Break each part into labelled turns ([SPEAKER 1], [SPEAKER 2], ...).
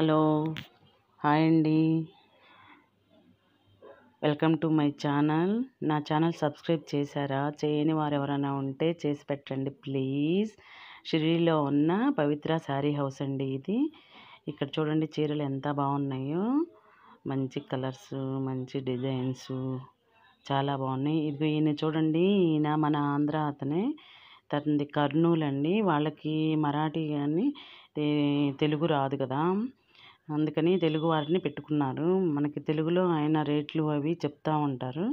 [SPEAKER 1] hello hi అండి welcome to my channel నా channel subscribe చేశారా చేయని వారు ఎవరైనా ఉంటే చేసి పెట్టండి ప్లీజ్ షిరిడిలో ఉన్న పవిత్ర శారీ హౌస్ అండి ఇది ఇక్కడ చూడండి చీరలు ఎంత బాగున్నాయో మంచి కలర్స్ మంచి డిజైన్స్ చాలా బాగున్నాయి ఇది ఈయన చూడండి ఈయన మన ఆంధ్ర అతనే తనది కర్నూలు అండి వాళ్ళకి మరాఠీ కానీ తెలుగు రాదు కదా అందుకని తెలుగు వారిని పెట్టుకున్నారు మనకి తెలుగులో ఆయన రేట్లు అవి చెప్తూ ఉంటారు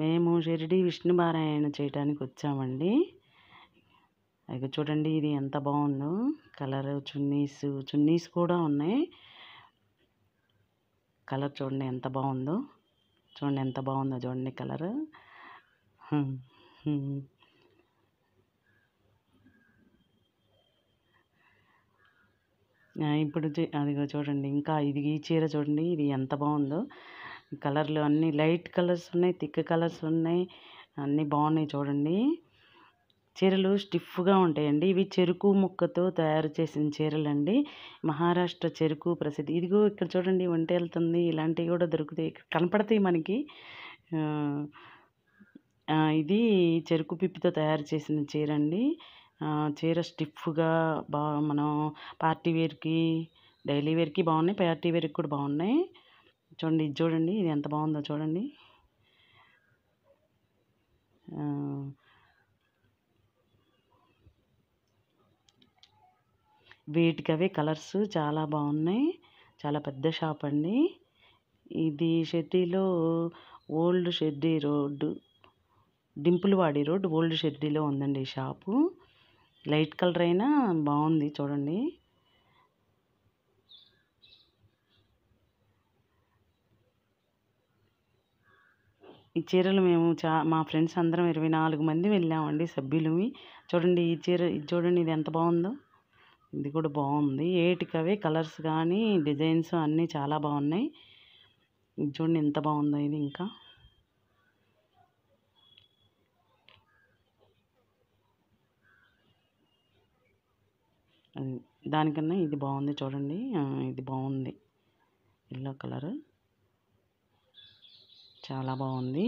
[SPEAKER 1] మేము షిరిడి విష్ణు పారాయణ చేయడానికి వచ్చామండి ఇక చూడండి ఇది ఎంత బాగుందో కలర్ చున్నీస్ చున్నీస్ కూడా ఉన్నాయి కలర్ చూడండి ఎంత బాగుందో చూడండి ఎంత బాగుందో చూడండి కలర్ ఇప్పుడు అదిగో చూడండి ఇంకా ఇది ఈ చీర చూడండి ఇది ఎంత బాగుందో కలర్లు అన్నీ లైట్ కలర్స్ ఉన్నాయి థిక్ కలర్స్ ఉన్నాయి అన్నీ బాగున్నాయి చూడండి చీరలు స్టిఫ్గా ఉంటాయండి ఇవి చెరుకు ముక్కతో తయారు చేసిన చీరలండి మహారాష్ట్ర చెరుకు ప్రసిద్ధి ఇదిగో ఇక్కడ చూడండి వంట వెళ్తుంది ఇలాంటివి కూడా దొరుకుతాయి కనపడతాయి మనకి ఇది చెరుకు పిప్పితో తయారు చేసిన చీర అండి చీర స్టిఫ్గా బా మనం పార్టీ వేర్కి డైలీ వేర్కి బాగున్నాయి పార్టీ వేర్కి కూడా బాగున్నాయి చూడండి ఇది చూడండి ఇది ఎంత బాగుందో చూడండి వీటికవే కలర్స్ చాలా బాగున్నాయి చాలా పెద్ద షాప్ అండి ఇది షెడ్డీలో ఓల్డ్ షెడ్డీ రోడ్డు డింపుల్వాడి రోడ్డు ఓల్డ్ షెడ్డీలో ఉందండి ఈ షాపు లైట్ కలర్ అయినా బాగుంది చూడండి ఈ చీరలు మేము చా మా ఫ్రెండ్స్ అందరం ఇరవై నాలుగు మంది వెళ్ళామండి సభ్యులమి చూడండి ఈ చీర ఇది చూడండి ఇది ఎంత బాగుందో ఇది కూడా బాగుంది ఏటికవే కలర్స్ కానీ డిజైన్స్ అన్నీ చాలా బాగున్నాయి ఇది చూడండి ఎంత బాగుందో ఇది ఇంకా దానికన్నా ఇది బాగుంది చూడండి ఇది బాగుంది ఎల్లో కలర్ చాలా బాగుంది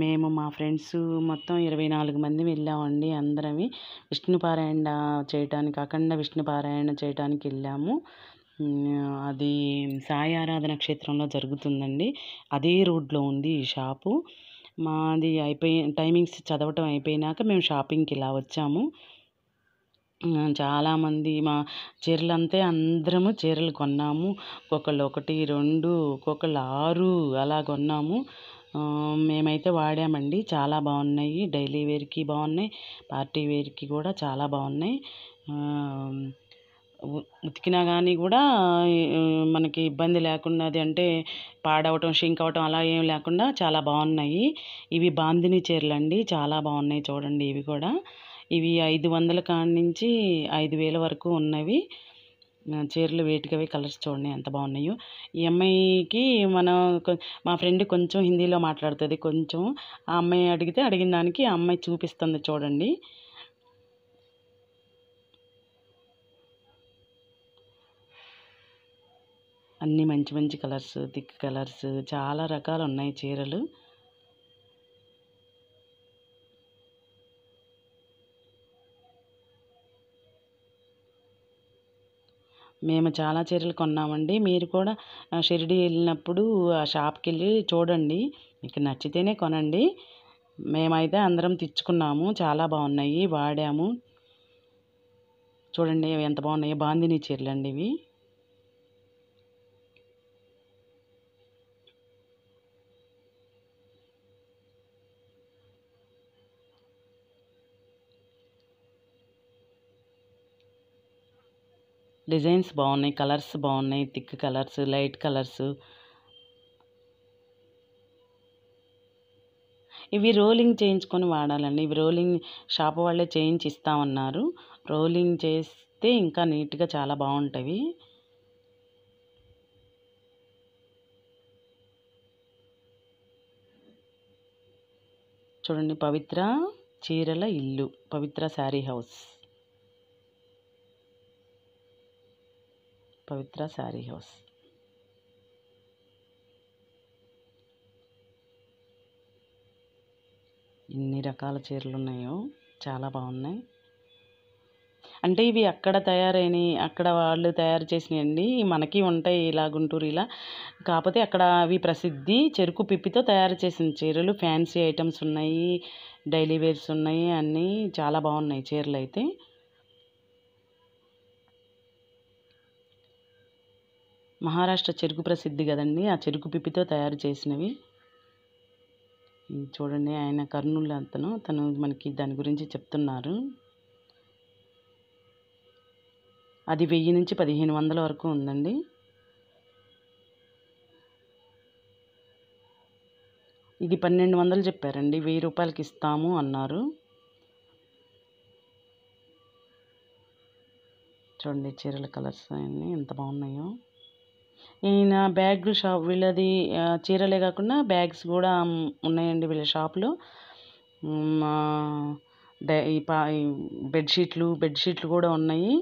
[SPEAKER 1] మేము మా ఫ్రెండ్స్ మొత్తం ఇరవై నాలుగు మంది వెళ్ళామండి అందరమే విష్ణుపారాయణ చేయటానికి అఖండ విష్ణుపారాయణ చేయటానికి వెళ్ళాము అది సాయి ఆరాధన క్షేత్రంలో జరుగుతుందండి అదే రోడ్లో ఉంది ఈ షాపు మాది అయిపోయి టైమింగ్స్ చదవటం అయిపోయినాక మేము షాపింగ్కి ఇలా వచ్చాము చాలామంది మా చీరలంతే అందరము చీరలు కొన్నాము ఒకళ్ళు ఒకటి రెండు ఒక్కొక్కళ్ళు ఆరు అలా కొన్నాము మేమైతే వాడామండి చాలా బాగున్నాయి డైలీ వేర్కి బాగున్నాయి పార్టీ వేర్కి కూడా చాలా బాగున్నాయి ఉతికినా కానీ కూడా మనకి ఇబ్బంది లేకుండా అది అంటే పాడవటం షింక్ అవటం అలా ఏం లేకుండా చాలా బాగున్నాయి ఇవి బాందిని చీరలండి చాలా బాగున్నాయి చూడండి ఇవి కూడా ఇవి ఐదు వందల కాడి నుంచి ఐదు వేల వరకు ఉన్నవి చీరలు వేటికవి కలర్స్ చూడండి ఎంత బాగున్నాయో ఈ అమ్మాయికి మనం మా ఫ్రెండ్ కొంచెం హిందీలో మాట్లాడుతుంది కొంచెం ఆ అమ్మాయి అడిగితే అడిగిన దానికి ఆ అమ్మాయి చూపిస్తుంది చూడండి అన్నీ మంచి మంచి కలర్స్ థిక్ కలర్స్ చాలా రకాలు ఉన్నాయి చీరలు మేము చాలా చీరలు కొన్నామండి మీరు కూడా షిరిడి వెళ్ళినప్పుడు ఆ షాప్కి వెళ్ళి చూడండి మీకు నచ్చితేనే కొనండి మేమైతే అందరం తెచ్చుకున్నాము చాలా బాగున్నాయి వాడాము చూడండి ఎంత బాగున్నాయి బాందిని చీరలు అండి ఇవి డిజైన్స్ బాగున్నాయి కలర్స్ బాగున్నాయి థిక్ కలర్స్ లైట్ కలర్స్ ఇవి రోలింగ్ చేయించుకొని వాడాలండి ఇవి రోలింగ్ షాప్ వాళ్ళే చేయించి ఇస్తామన్నారు రోలింగ్ చేస్తే ఇంకా నీట్గా చాలా బాగుంటాయి చూడండి పవిత్ర చీరల ఇల్లు పవిత్ర శారీ హౌస్ పవిత్ర శారీ హౌస్ ఎన్ని రకాల చీరలు ఉన్నాయో చాలా బాగున్నాయి అంటే ఇవి అక్కడ తయారైనవి అక్కడ వాళ్ళు తయారు చేసినవి మనకి ఉంటాయి ఇలా గుంటూరు ఇలా కాకపోతే అక్కడ అవి ప్రసిద్ధి చెరుకు పిప్పితో తయారు చేసిన చీరలు ఫ్యాన్సీ ఐటమ్స్ ఉన్నాయి డైలీ వేర్స్ ఉన్నాయి అన్నీ చాలా బాగున్నాయి చీరలు అయితే మహారాష్ట్ర చెరుకు ప్రసిద్ధి కదండి ఆ చెరుకు పిప్పితో తయారు చేసినవి చూడండి ఆయన కర్నూలు అతను తను మనకి దాని గురించి చెప్తున్నారు అది వెయ్యి నుంచి పదిహేను వందల వరకు ఉందండి ఇది పన్నెండు వందలు చెప్పారండి వెయ్యి రూపాయలకి ఇస్తాము అన్నారు చూడండి చీరల కలర్స్ అన్నీ ఎంత బాగున్నాయో ఈయన బ్యాగ్ షాప్ వీళ్ళది చీరలే కాకుండా బ్యాగ్స్ కూడా ఉన్నాయండి వీళ్ళ షాప్లో పా బెడ్షీట్లు బెడ్షీట్లు కూడా ఉన్నాయి